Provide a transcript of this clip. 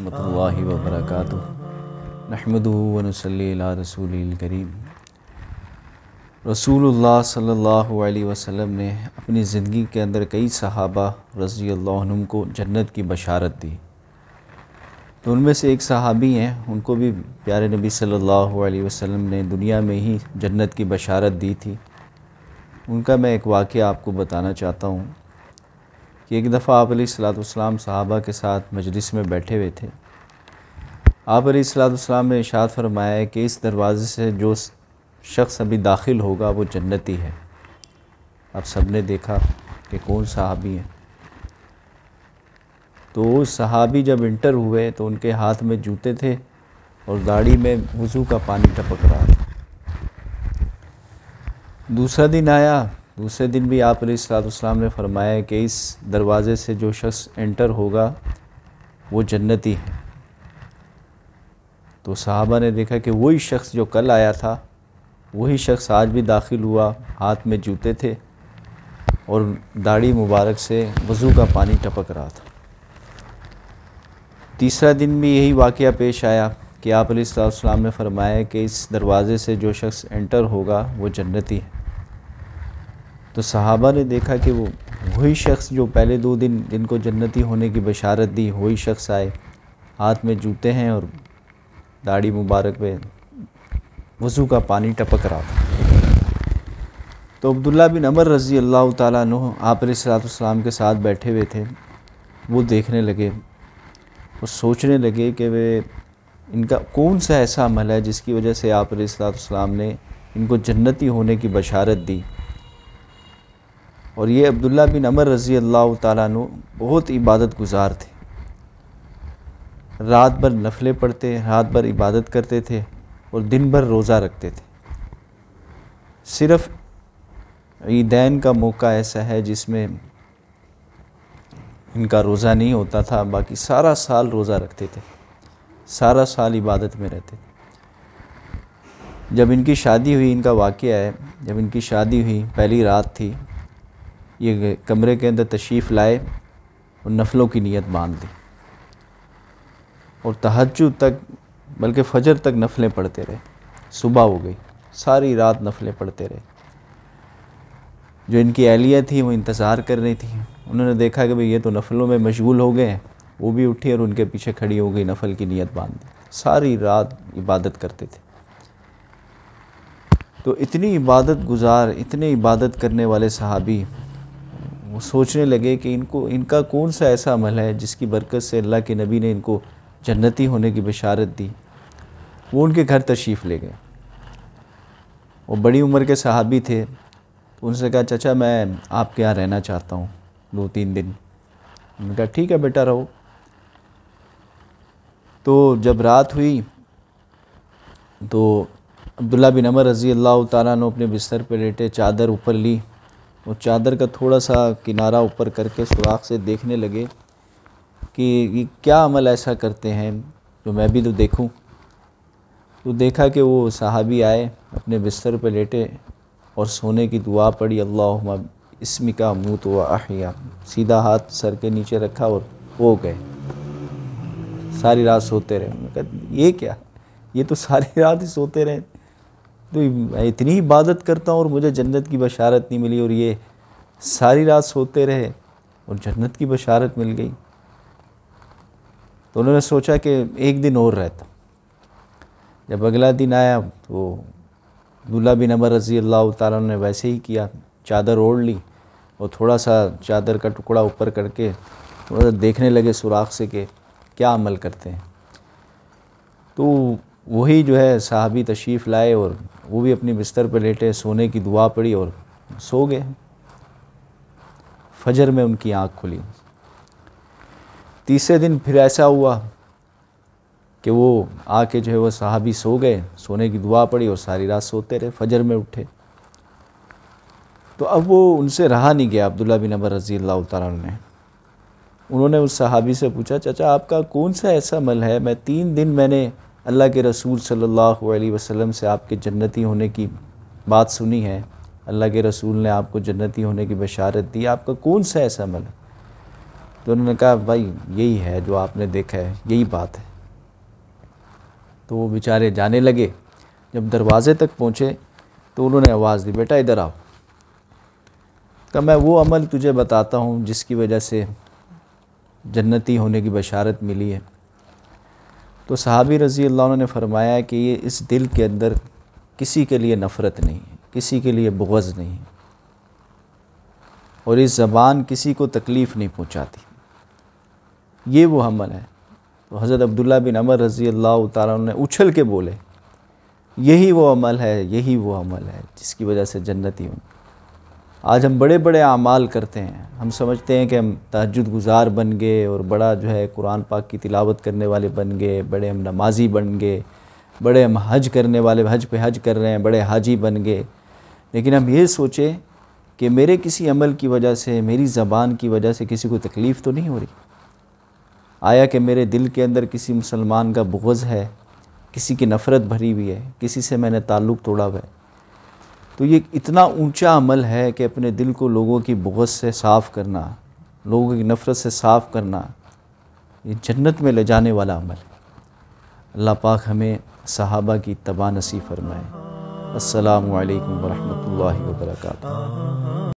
वरहमल वबरक नहमद वनसल्ला रसूल करीम रसूलुल्लाह सल्लल्लाहु अलैहि वसल्लम ने अपनी ज़िंदगी के अंदर कई सहाबा रज़ी को जन्नत की बशारत दी तो उनमें से एक सहाबी हैं उनको भी प्यारे नबी सल्लल्लाहु अलैहि वसल्लम ने दुनिया में ही जन्नत की बशारत दी थी उनका मैं एक वाक़ आपको बताना चाहता हूँ कि एक दफ़ा आप सलाम साहबा के साथ मजलिस में बैठे हुए थे आप सलाम ने इशात फरमाया कि इस दरवाज़े से जो शख्स अभी दाखिल होगा वो जन्नती है अब सब ने देखा कि कौन साहबी हैं तो सहाबी जब इंटर हुए तो उनके हाथ में जूते थे और दाढ़ी में वज़ू का पानी टपक रहा था दूसरा दिन आया दूसरे दिन भी आप सलाम ने फरमाया कि इस दरवाज़े से जो शख्स एंटर होगा वो जन्नती है तो साहबा ने देखा कि वही शख्स जो कल आया था वही शख्स आज भी दाखिल हुआ हाथ में जूते थे और दाढ़ी मुबारक से वज़ू का पानी टपक रहा था तीसरा दिन भी यही वाक़ पेश आया कि आप सलाम ने फरमाया कि इस दरवाज़े से जो शख्स एंटर होगा वो जन्नती है तो सहाबा ने देखा कि वो वही शख्स जो पहले दो दिन जिनको जन्नती होने की बशारत दी वही शख्स आए हाथ में जूते हैं और दाढ़ी मुबारक पे वज़ू का पानी टपक रहा था तो अब्दुल्ला बिन अमर रज़ी अल्लाह तु आप सलाम के साथ बैठे हुए थे वो देखने लगे और सोचने लगे कि वे इनका कौन सा ऐसा अमल है जिसकी वजह से आप सलाम ने इनको जन्नती होने की बशारत दी और ये अब्दुल्ला बिन अमर रज़ी अल्लाह तु बहुत इबादत गुजार थे रात भर नफले पढ़ते रात भर इबादत करते थे और दिन भर रोज़ा रखते थे सिर्फ़ ईदैन का मौका ऐसा है जिसमें इनका रोज़ा नहीं होता था बाकी सारा साल रोज़ा रखते थे सारा साल इबादत में रहते थे जब इनकी शादी हुई इनका वाक़ है जब इनकी शादी हुई पहली रात थी ये कमरे के अंदर तशरीफ़ लाए और नफलों की नीयत बांध दी और तहज तक बल्कि फजर तक नफलें पढ़ते रहे सुबह हो गई सारी रात नफलें पढ़ते रहे जो इनकी एहलियत थी वो इंतज़ार कर रही थी उन्होंने देखा कि भाई ये तो नफलों में मशगूल हो गए हैं वो भी उठी और उनके पीछे खड़ी हो गई नफल की नीयत बांध दी सारी रात इबादत करते थे तो इतनी इबादत गुजार इतने इबादत करने वाले सहाबी वो सोचने लगे कि इनको इनका कौन सा ऐसा अमल है जिसकी बरकत से अल्लाह के नबी ने इनको जन्नती होने की बशारत दी वो उनके घर तशरीफ़ ले गए वो बड़ी उम्र के सहाबी थे तो उनसे कहा चाचा मैं आपके यहाँ रहना चाहता हूँ दो तीन दिन उन्होंने कहा ठीक है बेटा रहो तो जब रात हुई तो अब्दुल्ला बिन अमर रज़ी अल्लाह तारा ने अपने बिस्तर पर लेटे चादर ऊपर ली वो चादर का थोड़ा सा किनारा ऊपर करके सुराख से देखने लगे कि ये क्या अमल ऐसा करते हैं जो मैं भी तो देखूं तो देखा कि वो साहबी आए अपने बिस्तर पर लेटे और सोने की दुआ पड़ी अल्लाह इसमिका मुँह तो आहिया सीधा हाथ सर के नीचे रखा और हो गए सारी रात सोते रहे ये क्या ये तो सारी रात ही सोते रहे तो मैं इतनी इबादत करता हूँ और मुझे जन्नत की बशारत नहीं मिली और ये सारी रात सोते रहे और जन्नत की बशारत मिल गई तो उन्होंने सोचा कि एक दिन और रहता जब अगला दिन आया तो दूल्हा बिन अमर रज़ी अल्लाह ताला ने वैसे ही किया चादर ओढ़ ली और थोड़ा सा चादर का टुकड़ा ऊपर करके थोड़ा सा देखने लगे सुराख से कि क्या अमल करते हैं तो वही जो है साहबी तशरीफ़ लाए और वो भी अपनी बिस्तर पर लेटे सोने की दुआ पड़ी और सो गए फजर में उनकी आँख खुली तीसरे दिन फिर ऐसा हुआ कि वो आके जो है वह साहबी सो गए सोने की दुआ पड़ी और सारी रात सोते रहे फजर में उठे तो अब वो उनसे रहा नहीं गया अब्दुल्ला बिन अबर रज़ी अल्लाह तला ने उन्होंने उस सहाबी से पूछा चाचा आपका कौन सा ऐसा मल है मैं तीन दिन मैंने अल्लाह के रसूल सल्लल्लाहु अलैहि वसल्लम से आपके जन्नती होने की बात सुनी है अल्लाह के रसूल ने आपको जन्नती होने की बशारत दी आपका कौन सा ऐसा अमल है तो उन्होंने कहा भाई यही है जो आपने देखा है यही बात है तो वो बेचारे जाने लगे जब दरवाज़े तक पहुँचे तो उन्होंने आवाज़ दी बेटा इधर आओ कहा मैं वो अमल तुझे बताता हूँ जिसकी वजह से जन्नती होने की बशारत मिली है तो सहाबी रज़ी अल्लाह ने फरमाया कि ये इस दिल के अंदर किसी के लिए नफ़रत नहीं है किसी के लिए बुगज़ नहीं है और इस ज़बान किसी को तकलीफ़ नहीं पहुँचाती ये वो हमल है तो हज़रत अब्दुल्ला बिन अमर रज़ी अल्लाह ने उछल के बोले यही वो अमल है यही वो अमल है जिसकी वजह से जन्नती होंगे आज हम बड़े बड़े अमाल करते हैं हम समझते हैं कि हम तहजद गुजार बन गए और बड़ा जो है कुरान पाक की तिलावत करने वाले बन गए बड़े हम नमाजी बन गए बड़े हम हज करने वाले हज पे हज कर रहे हैं बड़े हाजी बन गए लेकिन हम ये सोचें कि मेरे किसी अमल की वजह से मेरी ज़बान की वजह से किसी को तकलीफ़ तो नहीं हो रही आया कि मेरे दिल के अंदर किसी मुसलमान का बुगज़ है किसी की नफ़रत भरी हुई है किसी से मैंने ताल्लुक़ तोड़ा हुआ है तो ये इतना ऊंचा अमल है कि अपने दिल को लोगों की बुगत से साफ़ करना लोगों की नफ़रत से साफ़ करना ये जन्नत में ले जाने वाला अमल है अल्लाह पाक हमें सहाबा की नसी फरमाए अल्लाम वरहमल वर्का